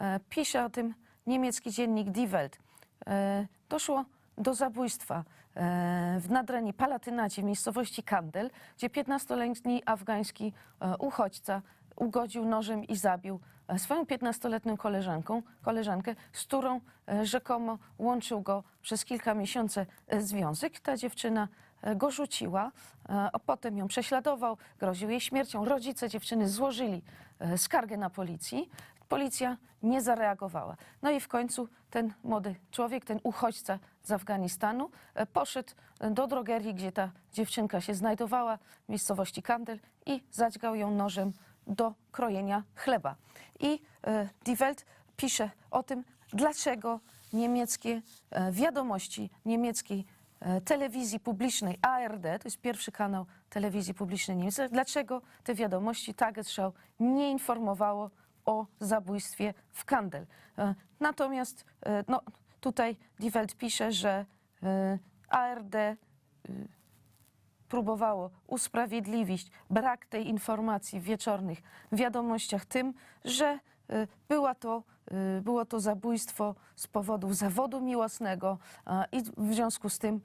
E, pisze o tym niemiecki dziennik Die Welt. E, doszło do zabójstwa e, w nadrani Palatynacie w miejscowości Kandel, gdzie 15-letni afgański uchodźca ugodził nożem i zabił swoją 15-letnią koleżanką, koleżankę, z którą rzekomo łączył go przez kilka miesięcy związek. Ta dziewczyna go rzuciła, a potem ją prześladował, groził jej śmiercią. Rodzice dziewczyny złożyli skargę na policji. Policja nie zareagowała. No i w końcu ten młody człowiek, ten uchodźca z Afganistanu, e, poszedł do drogerii, gdzie ta dziewczynka się znajdowała, w miejscowości Kandel, i zadźgał ją nożem do krojenia chleba. I e, Die Welt pisze o tym, dlaczego niemieckie e, wiadomości, niemieckiej telewizji publicznej ARD, to jest pierwszy kanał telewizji publicznej Niemiec, dlaczego te wiadomości Tagesschau nie informowało o zabójstwie w Kandel. E, natomiast e, no, tutaj Die Welt pisze, że e, ARD próbowało usprawiedliwić brak tej informacji w wieczornych wiadomościach tym, że była to, było to zabójstwo z powodów zawodu miłosnego i w związku z tym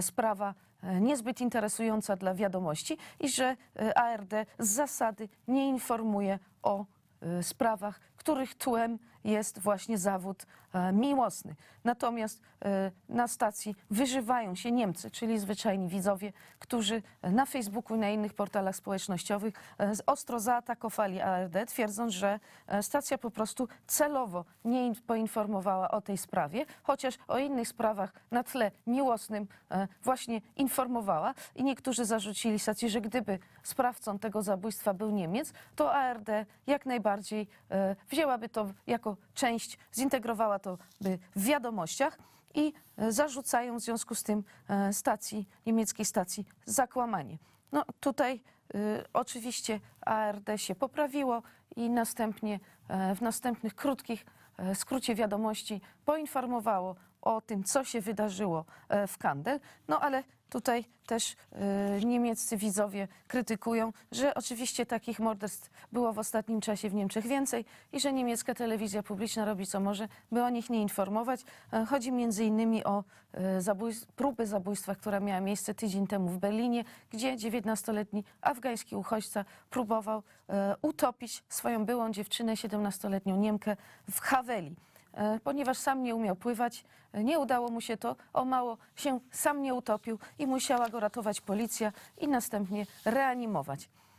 sprawa niezbyt interesująca dla wiadomości i że ARD z zasady nie informuje o Y, sprawach, których tłem jest właśnie zawód e, miłosny. Natomiast e, na stacji wyżywają się Niemcy, czyli zwyczajni widzowie, którzy e, na Facebooku i na innych portalach społecznościowych ostro zaatakowali ARD, twierdząc, że stacja po prostu celowo nie poinformowała o tej sprawie, chociaż o innych sprawach na tle miłosnym właśnie informowała i niektórzy zarzucili stacji, że gdyby sprawcą tego zabójstwa był Niemiec, to ARD jak najbardziej wzięłaby to jako część zintegrowała to w wiadomościach i e, zarzucają w związku z tym e, stacji, niemieckiej stacji zakłamanie. No tutaj e, oczywiście ARD się poprawiło i następnie w następnych krótkich skrócie wiadomości poinformowało o tym, co się wydarzyło e, w Kandel. No ale tutaj też e, niemieccy widzowie krytykują, że oczywiście takich morderstw było w ostatnim czasie w Niemczech więcej i że niemiecka telewizja publiczna robi co może, by o nich nie informować. E, chodzi między innymi o zabójstw, próbę zabójstwa, która miała miejsce tydzień temu w Berlinie, gdzie 19-letni afgański uchodźca próbował utopić swoją byłą dziewczynę, 17-letnią Niemkę w Haweli. E, ponieważ sam nie umiał pływać, e, nie udało mu się to, o mało się sam nie utopił i musiała go ratować policja i następnie reanimować.